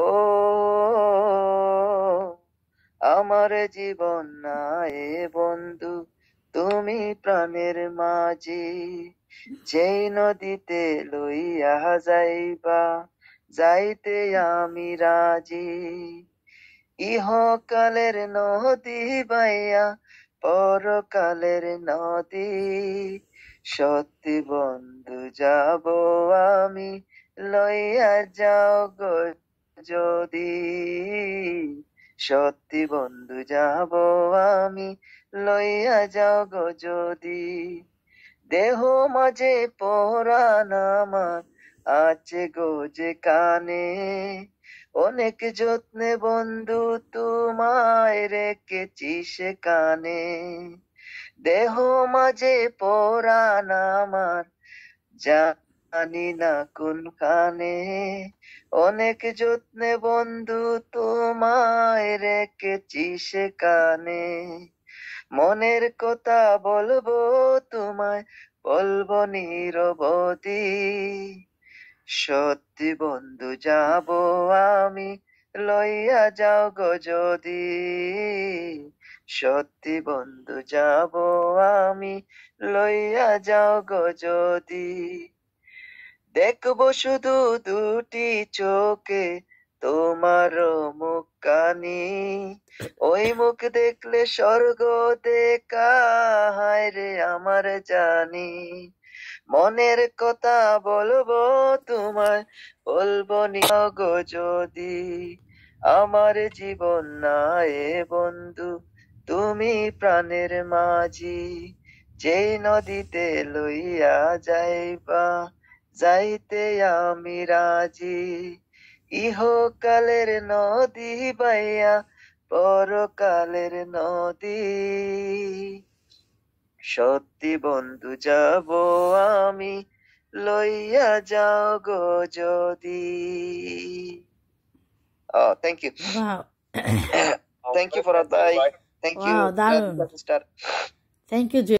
ও আমার জীবন নাই বন্ধু তুমি প্রাণের মাঝি যেই নদীতে লইয়া যাইবা যাইতে আমি রাজি ইহকালের নদী বাইয়া পরকালের নদী সত্যি বন্ধু যাব আমি লইয়া যাও গো যদি সত্যি বন্ধু যাব আমি লইয়া যাও গো যদি দেহ মাঝে পড়া আমার আছে গো যে কানে অনেক যত্নে বন্ধু তোমায় রেখেছি সে কানে দেহ মাঝে পড়া নামার যা জানি না কোনখানে অনেক যত্নে বন্ধু তোমায় রেখেছি সেখানে মনের কথা বলবো তোমায় বলবো নিরবতি সত্যি বন্ধু যাব আমি লইয়া যাও গো যদি সত্যি বন্ধু যাব আমি লইয়া যাও গো যদি দেখব শুধু দুটি চোখে তোমার মুখ কানি ওই মুখ দেখলে স্বর্গ দেখা হায় রে আমার জানি মনের কথা বলবো তোমায় বলবো গো যদি আমার জীবন না এ বন্ধু তুমি প্রাণের মাঝি যেই নদীতে লইয়া যাইবা যাইতে আমি রাজি কালের নদী বাইয়া পরকালের নদী সত্যি বন্ধু যাব আমি লইয়া যাও গো যদি thank you thank you for আদাই থ্যাংক ইউ দারুন থ্যাংক ইউ